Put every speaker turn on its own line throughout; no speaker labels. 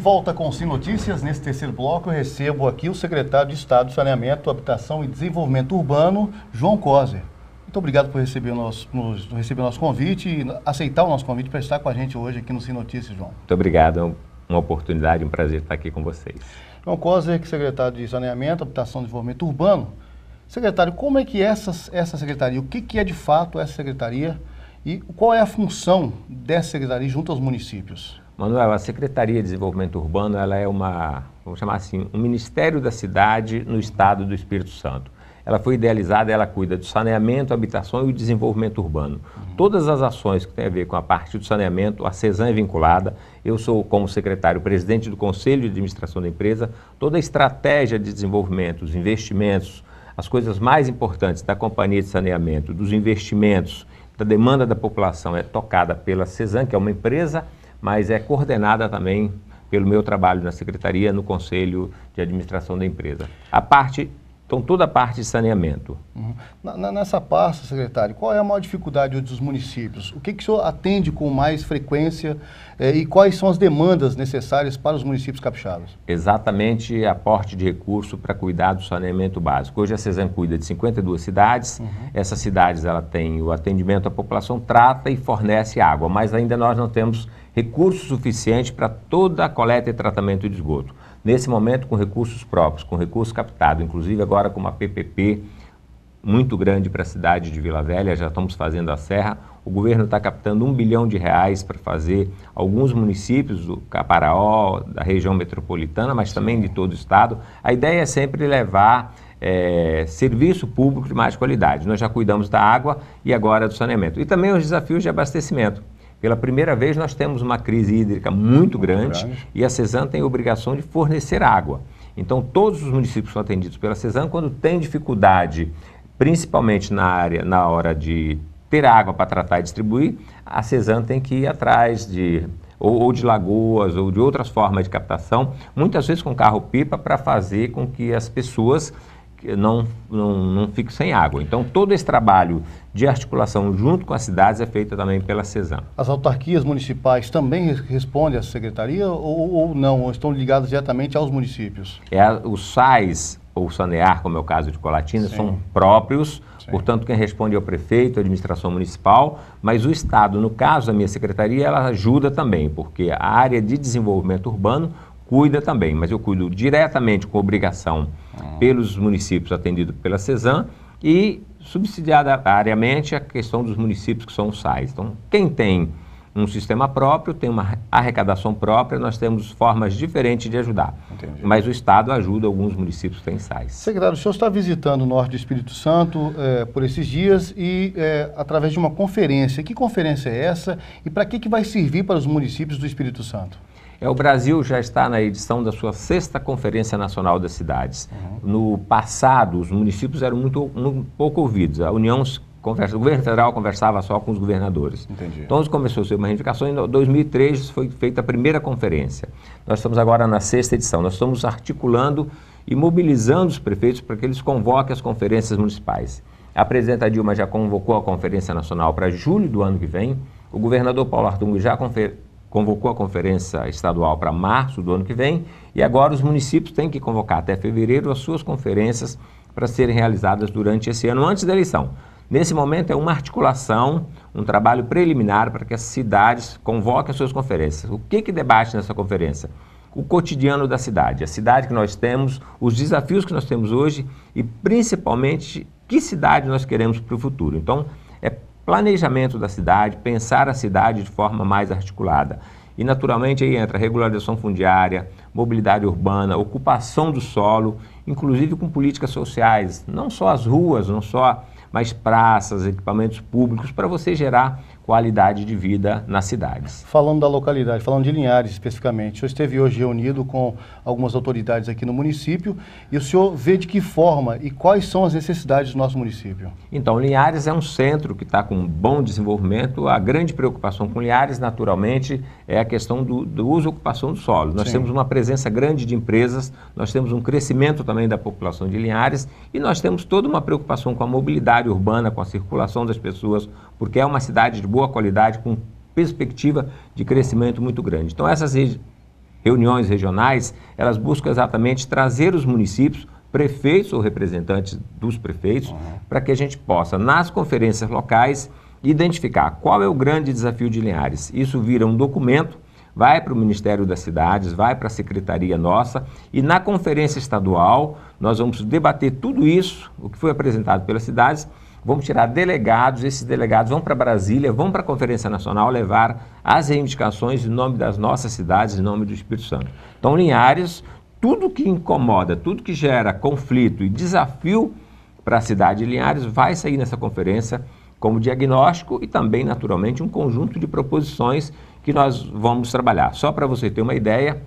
volta com Sim Notícias. Nesse terceiro bloco, eu recebo aqui o secretário de Estado de Saneamento, Habitação e Desenvolvimento Urbano, João Coser. Muito obrigado por receber o nosso, nos, receber nosso convite e aceitar o nosso convite para estar com a gente hoje aqui no Sim Notícias, João. Muito
obrigado. É uma oportunidade, um prazer estar aqui com vocês.
João Coser, é secretário de Saneamento, Habitação e Desenvolvimento Urbano. Secretário, como é que é essa, essa secretaria, o que, que é de fato essa secretaria e qual é a função dessa secretaria junto aos municípios?
Manuel, a Secretaria de Desenvolvimento Urbano ela é uma, vamos chamar assim, um ministério da cidade no estado do Espírito Santo. Ela foi idealizada, ela cuida do saneamento, habitação e desenvolvimento urbano. Uhum. Todas as ações que têm a ver com a parte do saneamento, a CESAM é vinculada. Eu sou, como secretário, presidente do Conselho de Administração da empresa. Toda a estratégia de desenvolvimento, os investimentos, as coisas mais importantes da companhia de saneamento, dos investimentos, da demanda da população é tocada pela CESAM, que é uma empresa mas é coordenada também pelo meu trabalho na secretaria, no conselho de administração da empresa. A parte, então toda a parte de saneamento.
Uhum. Na, nessa pasta, secretário, qual é a maior dificuldade dos municípios? O que, que o senhor atende com mais frequência eh, e quais são as demandas necessárias para os municípios capixabas?
Exatamente aporte de recurso para cuidar do saneamento básico. Hoje a CESAM cuida de 52 cidades, uhum. essas cidades ela tem o atendimento à população, trata e fornece água, mas ainda nós não temos recursos suficientes para toda a coleta e tratamento de esgoto. Nesse momento, com recursos próprios, com recursos captados, inclusive agora com uma PPP muito grande para a cidade de Vila Velha, já estamos fazendo a serra. O governo está captando um bilhão de reais para fazer alguns municípios do Caparaó, da região metropolitana, mas também de todo o estado. A ideia é sempre levar é, serviço público de mais qualidade. Nós já cuidamos da água e agora do saneamento. E também os desafios de abastecimento. Pela primeira vez, nós temos uma crise hídrica muito, muito grande, grande, e a CESAM tem a obrigação de fornecer água. Então, todos os municípios são atendidos pela CESAM quando tem dificuldade, principalmente na, área, na hora de ter água para tratar e distribuir, a CESAM tem que ir atrás de ou, ou, de lagoas ou de outras formas de captação, muitas vezes com carro-pipa, para fazer com que as pessoas não, não, não fique sem água. Então, todo esse trabalho de articulação junto com as cidades é feito também pela CESAM.
As autarquias municipais também respondem à secretaria ou, ou não? Ou estão ligadas diretamente aos municípios?
É, os SAIS ou SANEAR, como é o caso de Colatina, Sim. são próprios, Sim. portanto, quem responde é o prefeito, a administração municipal, mas o Estado, no caso da minha secretaria, ela ajuda também, porque a área de desenvolvimento urbano cuida também, mas eu cuido diretamente com obrigação ah. pelos municípios atendidos pela CESAM e subsidiariamente a questão dos municípios que são SAIs. Então, quem tem um sistema próprio, tem uma arrecadação própria, nós temos formas diferentes de ajudar. Entendi. Mas o Estado ajuda alguns municípios que têm SAIs.
Secretário, o senhor está visitando o Norte do Espírito Santo é, por esses dias e é, através de uma conferência. Que conferência é essa e para que, que vai servir para os municípios do Espírito Santo?
É, o Brasil já está na edição da sua sexta Conferência Nacional das Cidades. Uhum. No passado, os municípios eram muito, muito pouco ouvidos. A União conversa, o governo federal conversava só com os governadores. Entendi. Então, começou a ser uma reivindicação. Em 2003 foi feita a primeira conferência. Nós estamos agora na sexta edição. Nós estamos articulando e mobilizando os prefeitos para que eles convoquem as conferências municipais. A presidenta Dilma já convocou a Conferência Nacional para julho do ano que vem. O governador Paulo Artung já confer convocou a conferência estadual para março do ano que vem e agora os municípios têm que convocar até fevereiro as suas conferências para serem realizadas durante esse ano, antes da eleição. Nesse momento é uma articulação, um trabalho preliminar para que as cidades convoquem as suas conferências. O que, que debate nessa conferência? O cotidiano da cidade, a cidade que nós temos, os desafios que nós temos hoje e principalmente que cidade nós queremos para o futuro. Então, planejamento da cidade, pensar a cidade de forma mais articulada. E, naturalmente, aí entra regularização fundiária, mobilidade urbana, ocupação do solo, inclusive com políticas sociais, não só as ruas, não só mais praças, equipamentos públicos, para você gerar qualidade de vida
nas cidades. Falando da localidade, falando de Linhares especificamente, o senhor esteve hoje reunido com algumas autoridades aqui no município e o senhor vê de que forma e quais são as necessidades do nosso município?
Então, Linhares é um centro que está com um bom desenvolvimento. A grande preocupação com Linhares, naturalmente, é a questão do, do uso e ocupação do solo. Nós Sim. temos uma presença grande de empresas, nós temos um crescimento também da população de Linhares e nós temos toda uma preocupação com a mobilidade urbana, com a circulação das pessoas, porque é uma cidade de boa qualidade, com perspectiva de crescimento muito grande. Então, essas reuniões regionais, elas buscam exatamente trazer os municípios, prefeitos ou representantes dos prefeitos, uhum. para que a gente possa, nas conferências locais, identificar qual é o grande desafio de Linhares. Isso vira um documento, vai para o Ministério das Cidades, vai para a Secretaria Nossa, e na conferência estadual nós vamos debater tudo isso, o que foi apresentado pelas cidades, Vamos tirar delegados, esses delegados vão para Brasília, vão para a Conferência Nacional levar as reivindicações em nome das nossas cidades, em nome do Espírito Santo. Então, Linhares, tudo que incomoda, tudo que gera conflito e desafio para a cidade de Linhares vai sair nessa conferência como diagnóstico e também, naturalmente, um conjunto de proposições que nós vamos trabalhar. Só para você ter uma ideia,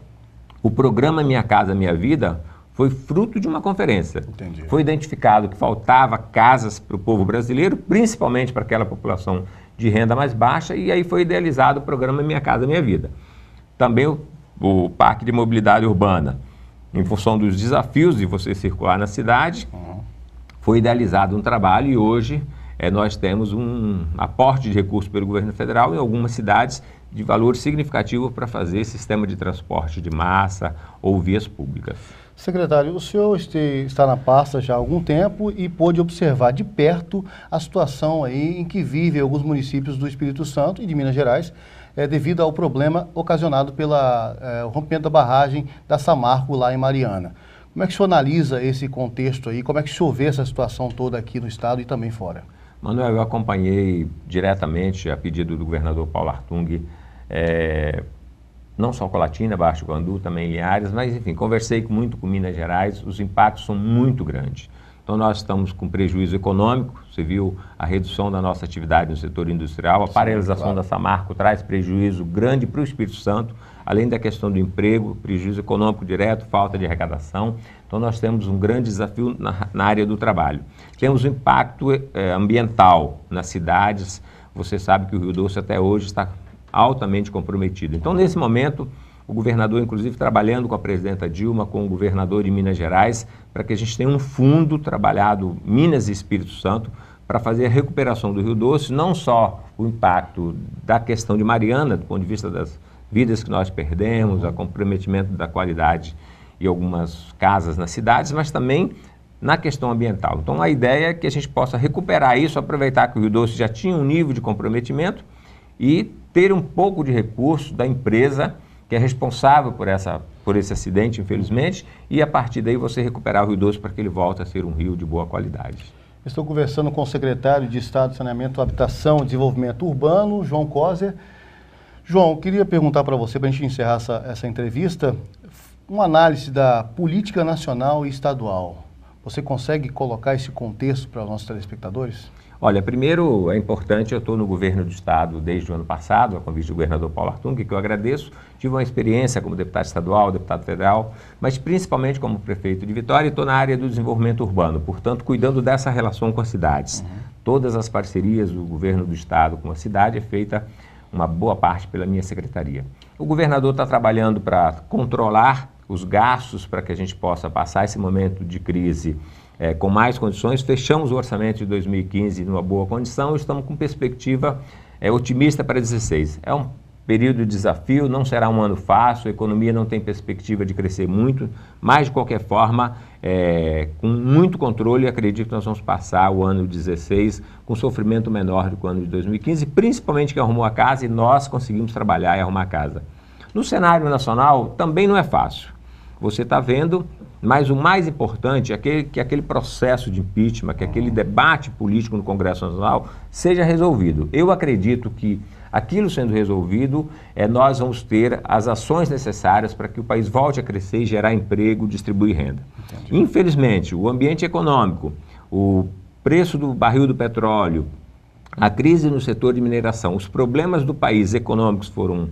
o programa Minha Casa Minha Vida, foi fruto de uma conferência. Entendi. Foi identificado que faltava casas para o povo brasileiro, principalmente para aquela população de renda mais baixa, e aí foi idealizado o programa Minha Casa Minha Vida. Também o, o Parque de Mobilidade Urbana, em função dos desafios de você circular na cidade, uhum. foi idealizado um trabalho e hoje é, nós temos um aporte de recursos pelo governo federal em algumas cidades de valor significativo para fazer sistema de transporte de massa ou vias públicas.
Secretário, o senhor este, está na pasta já há algum tempo e pôde observar de perto a situação aí em que vivem alguns municípios do Espírito Santo e de Minas Gerais, é, devido ao problema ocasionado pelo eh, é, rompimento da barragem da Samarco lá em Mariana. Como é que o senhor analisa esse contexto aí? Como é que o senhor vê essa situação toda aqui no estado e também fora?
Manuel, eu acompanhei diretamente, a pedido do governador Paulo Artung, é, não só Colatina, Baixo Guandu, também Linhares, mas enfim, conversei muito com Minas Gerais, os impactos são muito grandes. Então nós estamos com prejuízo econômico, você viu a redução da nossa atividade no setor industrial, a paralisação claro. da Samarco traz prejuízo grande para o Espírito Santo, além da questão do emprego, prejuízo econômico direto, falta de arrecadação. Então nós temos um grande desafio na, na área do trabalho. Temos o impacto eh, ambiental nas cidades, você sabe que o Rio Doce até hoje está altamente comprometido. Então, nesse momento, o governador, inclusive, trabalhando com a presidenta Dilma, com o governador de Minas Gerais, para que a gente tenha um fundo trabalhado Minas e Espírito Santo para fazer a recuperação do Rio Doce, não só o impacto da questão de Mariana, do ponto de vista das vidas que nós perdemos, o comprometimento da qualidade e algumas casas nas cidades, mas também na questão ambiental. Então, a ideia é que a gente possa recuperar isso, aproveitar que o Rio Doce já tinha um nível de comprometimento e ter um pouco de recurso da empresa que é responsável por, essa, por esse acidente, infelizmente, e a partir daí você recuperar o Rio Doce para que ele volte a ser um rio de boa qualidade.
Estou conversando com o secretário de Estado de Saneamento, Habitação e Desenvolvimento Urbano, João Coser. João, queria perguntar para você, para a gente encerrar essa, essa entrevista, uma análise da política nacional e estadual. Você consegue colocar esse contexto para os nossos telespectadores?
Olha, primeiro é importante, eu estou no governo do Estado desde o ano passado, a convite do governador Paulo Artung, que eu agradeço. Tive uma experiência como deputado estadual, deputado federal, mas principalmente como prefeito de Vitória e estou na área do desenvolvimento urbano, portanto, cuidando dessa relação com as cidades. Uhum. Todas as parcerias do governo do Estado com a cidade é feita uma boa parte pela minha secretaria. O governador está trabalhando para controlar os gastos para que a gente possa passar esse momento de crise é, com mais condições, fechamos o orçamento de 2015 numa boa condição e estamos com perspectiva é, otimista para 2016. É um período de desafio, não será um ano fácil, a economia não tem perspectiva de crescer muito, mas de qualquer forma, é, com muito controle, acredito que nós vamos passar o ano 16 com sofrimento menor do que o ano de 2015, principalmente que arrumou a casa e nós conseguimos trabalhar e arrumar a casa. No cenário nacional também não é fácil você está vendo, mas o mais importante é que, que aquele processo de impeachment, que aquele debate político no Congresso Nacional seja resolvido. Eu acredito que aquilo sendo resolvido, é, nós vamos ter as ações necessárias para que o país volte a crescer e gerar emprego, distribuir renda. Entendi. Infelizmente, o ambiente econômico, o preço do barril do petróleo, a crise no setor de mineração, os problemas do país econômicos foram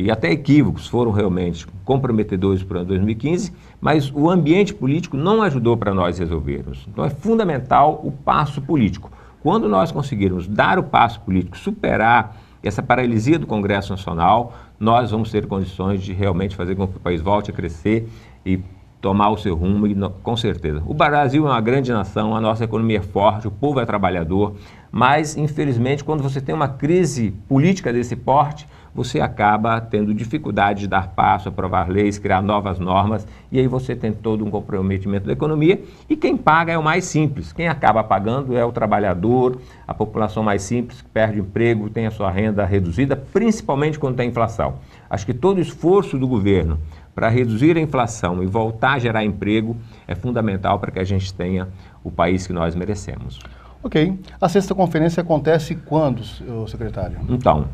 e até equívocos foram realmente comprometedores para 2015, mas o ambiente político não ajudou para nós resolvermos. Então é fundamental o passo político. Quando nós conseguirmos dar o passo político, superar essa paralisia do Congresso Nacional, nós vamos ter condições de realmente fazer com que o país volte a crescer e tomar o seu rumo, e, com certeza. O Brasil é uma grande nação, a nossa economia é forte, o povo é trabalhador, mas, infelizmente, quando você tem uma crise política desse porte, você acaba tendo dificuldade de dar passo, aprovar leis, criar novas normas, e aí você tem todo um comprometimento da economia. E quem paga é o mais simples. Quem acaba pagando é o trabalhador, a população mais simples, que perde emprego, tem a sua renda reduzida, principalmente quando tem inflação. Acho que todo esforço do governo para reduzir a inflação e voltar a gerar emprego é fundamental para que a gente tenha o país que nós merecemos.
Ok. A sexta conferência acontece quando, secretário?
Então,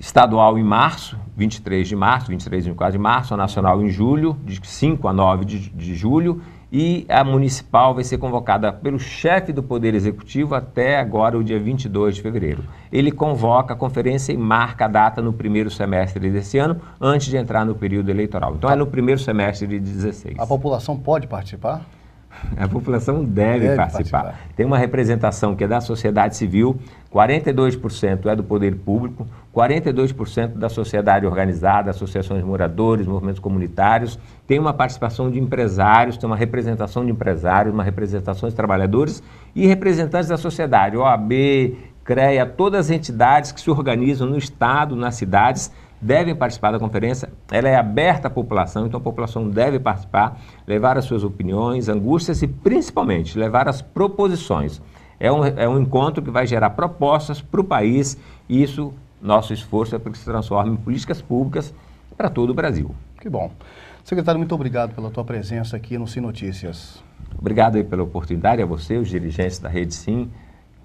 estadual em março, 23 de março, 23 e 24 de março, a nacional em julho, de 5 a 9 de, de julho, e a municipal vai ser convocada pelo chefe do Poder Executivo até agora, o dia 22 de fevereiro. Ele convoca a conferência e marca a data no primeiro semestre desse ano, antes de entrar no período eleitoral. Então é no primeiro semestre de 16. A
população pode participar?
A população deve, deve participar. participar. Tem uma representação que é da sociedade civil, 42% é do poder público, 42% da sociedade organizada, associações de moradores, movimentos comunitários, tem uma participação de empresários, tem uma representação de empresários, uma representação de trabalhadores e representantes da sociedade, OAB, CREA, todas as entidades que se organizam no Estado, nas cidades, devem participar da conferência. Ela é aberta à população, então a população deve participar, levar as suas opiniões, angústias e, principalmente, levar as proposições. É um, é um encontro que vai gerar propostas para o país e isso, nosso esforço é para que se transforme em políticas públicas para todo o Brasil. Que bom. Secretário, muito
obrigado pela tua presença aqui no Sim Notícias.
Obrigado pela oportunidade a você, os dirigentes da Rede Sim,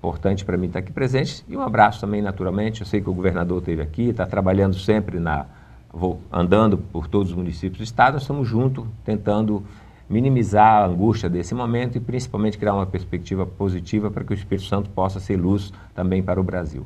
importante para mim estar tá aqui presente. E um abraço também, naturalmente. Eu sei que o governador esteve aqui, está trabalhando sempre na. Vou andando por todos os municípios do estado, nós estamos juntos tentando minimizar a angústia desse momento e principalmente criar uma perspectiva positiva para que o Espírito Santo possa ser luz também para o Brasil.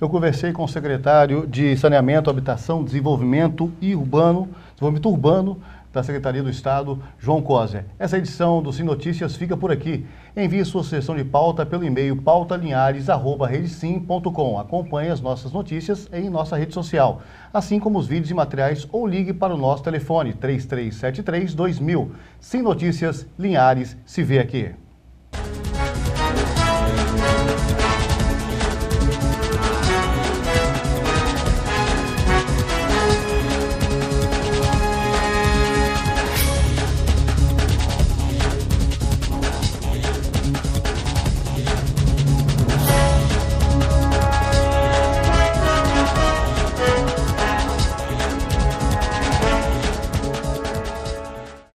Eu conversei com o secretário de Saneamento, Habitação, Desenvolvimento e Urbano, Desenvolvimento Urbano da Secretaria do Estado, João Coser. Essa edição do Sim Notícias fica por aqui. Envie sua sugestão de pauta pelo e-mail pautalinhares.com. Acompanhe as nossas notícias em nossa rede social, assim como os vídeos e materiais ou ligue para o nosso telefone 3373 2000. Sim Notícias, Linhares, se vê aqui.